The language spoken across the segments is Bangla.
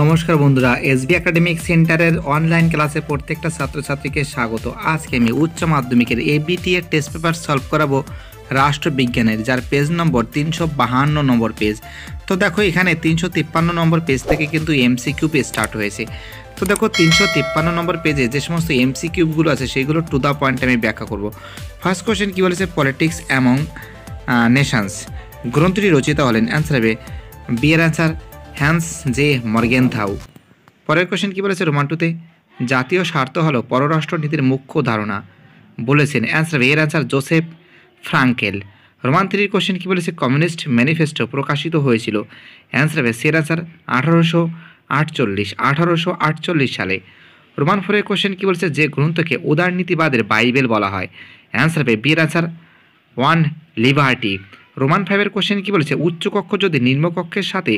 নমস্কার বন্ধুরা এস বি একাডেমিক সেন্টারের অনলাইন ক্লাসে প্রত্যেকটা ছাত্রছাত্রীকে স্বাগত আজকে আমি উচ্চ মাধ্যমিকের এ বিটি এর টেস্ট পেপার সলভ করাবো রাষ্ট্রবিজ্ঞানের যার পেজ নম্বর তিনশো বাহান্ন নম্বর পেজ তো দেখো এখানে তিনশো তিপ্পান্ন নম্বর পেজ থেকে কিন্তু এমসিকিউ পেজ স্টার্ট হয়েছে তো দেখো তিনশো তিপ্পান্ন নম্বর পেজে যে সমস্ত এমসি কিউবগুলো আছে সেগুলো টু দ্য পয়েন্ট আমি ব্যাখ্যা করবো ফার্স্ট কোয়েশ্চেন কী বলেছে পলিটিক্স অ্যামং নেশানস গ্রন্থটি রচিত হলেন অ্যান্সার হবে বিয়ের অ্যান্সার হ্যান্স জে মর্গেনথাউ পরের কোশ্চেন কী বলেছে রোমান টুতে জাতীয় স্বার্থ হলো পররাষ্ট্রনীতির মুখ্য ধারণা বলেছেন অ্যান্সার এর অ্যান্সার জোসেফ ফ্রাঙ্কেল রোমান থ্রির কোশ্চেন কী বলেছে কমিউনিস্ট ম্যানিফেস্টো প্রকাশিত হয়েছিল অ্যান্সার হবে সের অ্যান্সার আঠারোশো আটচল্লিশ আঠারোশো আটচল্লিশ সালে রোমান ফোরের কোশ্চেন কী বলেছে যে গ্রন্থকে উদারনীতিবাদের বাইবেল বলা হয় অ্যান্সার হবে বিয়ের অ্যান্সার ওয়ান লিবার্টি রোমান ফাইভের কোশ্চেন কি বলেছে উচ্চকক্ষ যদি নিম্নকক্ষের সাথে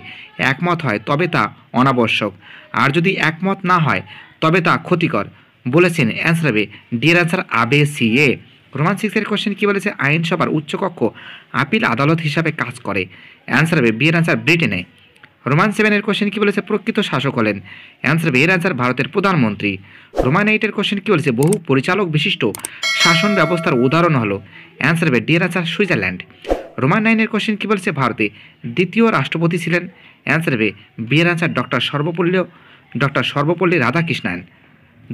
একমত হয় তবে তা অনাবশ্যক আর যদি একমত না হয় তবে তা ক্ষতিকর বলেছেন অ্যান্সার হবে ডিয়ার অ্যান্সার আবে সি এ রোমান সিক্সের কোশ্চেন কী বলেছে আইনসভার উচ্চকক্ষ আপিল আদালত হিসাবে কাজ করে অ্যান্সার হবে বিয়ের অ্যান্সার ব্রিটেনে রোমান সেভেনের কোশ্চেন কী বলেছে প্রকৃত শাসক হলেন অ্যান্সার হবে এর অ্যান্সার ভারতের প্রধানমন্ত্রী রোমান এইটের কোশ্চেন কী বলেছে বহু পরিচালক বিশিষ্ট শাসন ব্যবস্থার উদাহরণ হলো অ্যান্সার হবে ডিয়ার অ্যান্সার সুইজারল্যান্ড রোমান নাইনের কোশ্চেন কী বলছে ভারতে দ্বিতীয় রাষ্ট্রপতি ছিলেন অ্যান্সার হবে বিয়ের answer doctor Sarvepalli doctor Sarvepalli Radhakrishnan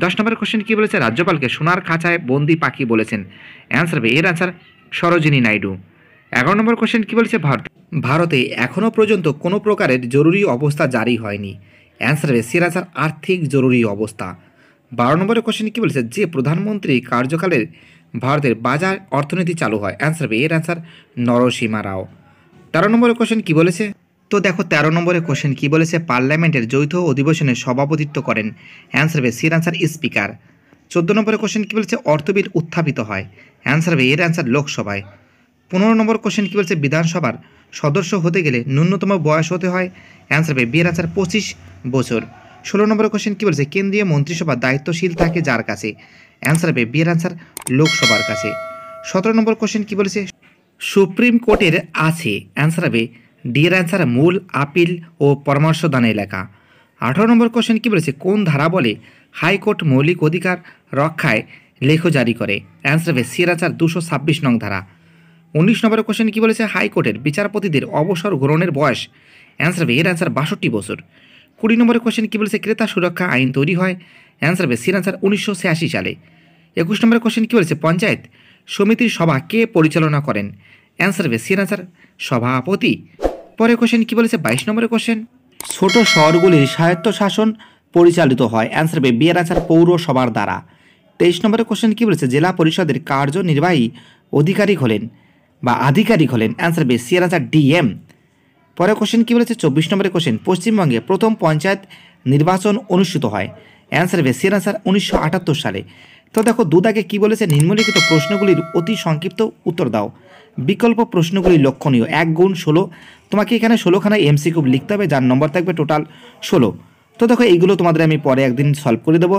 দশ নম্বর কোশ্চেন কী বলেছে রাজ্যপালকে সোনার খাঁচায় বন্দি পাখি বলেছেন অ্যান্সার হবে এর অ্যান্সার সরোজিনী নাইডু এগারো নম্বর কোশ্চেন কী বলেছে ভারত ভারতে এখনও পর্যন্ত কোনো প্রকারের জরুরি অবস্থা জারি হয়নি অ্যান্সার হবে সের অ্যান্সার আর্থিক জরুরি অবস্থা বারো নম্বরের কোশ্চেন কী বলেছে যে প্রধানমন্ত্রী কার্যকালের ভারতের বাজার অর্থনীতি চালু হয় অ্যান্সার বি এর অ্যান্সার নরসীমা রাও তেরো নম্বরের কোশ্চেন কী বলেছে তো দেখো তেরো নম্বরে কোশ্চেন কী বলেছে পার্লামেন্টের যৌথ অধিবেশনে সভাপতিত্ব করেন অ্যান্সার বে সির অ্যান্সার স্পিকার চোদ্দ নম্বরে কোশ্চেন কী বলেছে অর্থবিল উত্থাপিত হয় অ্যান্সার বে এর অ্যান্সার লোকসভায় পনেরো নম্বর কোশ্চেন কী বলেছে বিধানসভার সদস্য হতে গেলে ন্যূনতম বয়স হতে হয় অ্যান্সার বে বিয়ের অ্যান্সার পঁচিশ বছর ষোলো নম্বর কোয়েশ্চেন কী বলছে কেন্দ্রীয় মন্ত্রিসভা দায়িত্বশীল থাকে যার কাছে অ্যান্সার হবে বিয়ের অ্যান্সার লোকসভার কাছে সতেরো নম্বর কোশ্চেন কী বলেছে সুপ্রিম কোর্টের আছে অ্যান্সার হবে ডিয়ের অ্যান্সার মূল আপিল ও পরামর্শ দান এলাকা আঠারো নম্বর কোশ্চেন কী বলেছে কোন ধারা বলে হাইকোর্ট মৌলিক অধিকার রক্ষায় লেখ জারি করে অ্যান্সার হবে আচার দুশো ছাব্বিশ নং ধারা উনিশ নম্বর কোয়েশ্চেন কী বলেছে হাইকোর্টের বিচারপতিদের অবসর গ্রহণের বয়স অ্যান্সার হবে এর অ্যান্সার বাষট্টি বছর কুড়ি নম্বরে কোশ্চেন কী বলেছে ক্রেতা সুরক্ষা আইন তৈরি হয় অ্যান্সার হবে সির অ্যান্সার উনিশশো সালে একুশ নম্বরে কোশ্চেন কী বলেছে পঞ্চায়েত সমিতির সভা কে পরিচালনা করেন অ্যান্সার হবে সির অ্যান্সার সভাপতি পরে কোশ্চেন কী বলেছে বাইশ নম্বরে কোশ্চেন ছোট শহরগুলির স্বায়ত্তশাসন পরিচালিত হয় অ্যান্সার হবে বিয়ের আচার পৌরসভার দ্বারা তেইশ নম্বরের কোশ্চেন কী বলেছে জেলা পরিষদের কার্যনির্বাহী অধিকারিক হলেন বা আধিকারিক হলেন অ্যান্সার হবে সিয়ার আচার ডিএম পরে কোশ্চেন কী বলেছে চব্বিশ নম্বরের কোশ্চেন পশ্চিমবঙ্গে প্রথম পঞ্চায়েত নির্বাচন অনুষ্ঠিত হয় অ্যান্সার হবে সির অ্যান্সার উনিশশো সালে তো দেখো দুদাকে কি বলেছে নিম্নলিখিত প্রশ্নগুলির অতি সংক্ষিপ্ত উত্তর দাও বিকল্প প্রশ্নগুলি লক্ষণীয় এক গুণ ষোলো তোমাকে এখানে ষোলোখানা এমসিকিউ লিখতে হবে যার নম্বর থাকবে টোটাল ষোলো তো দেখো এইগুলো তোমাদের আমি পরে একদিন সলভ করে দেবো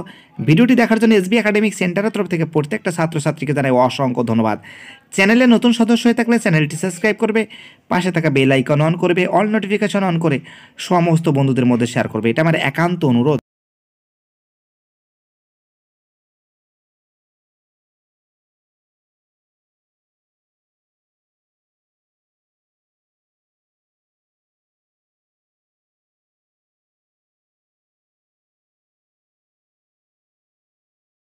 ভিডিওটি দেখার জন্য এসবি একাডেমিক সেন্টারের তরফ থেকে প্রত্যেকটা ছাত্রছাত্রীকে জানাই অসংখ্য ধন্যবাদ চ্যানেলে নতুন সদস্য হয়ে থাকলে চ্যানেলটি সাবস্ক্রাইব করবে পাশে থাকা বেল আইকন অন করবে অল নোটিফিকেশন অন করে সমস্ত বন্ধুদের মধ্যে শেয়ার করবে এটা আমার একান্ত অনুরোধ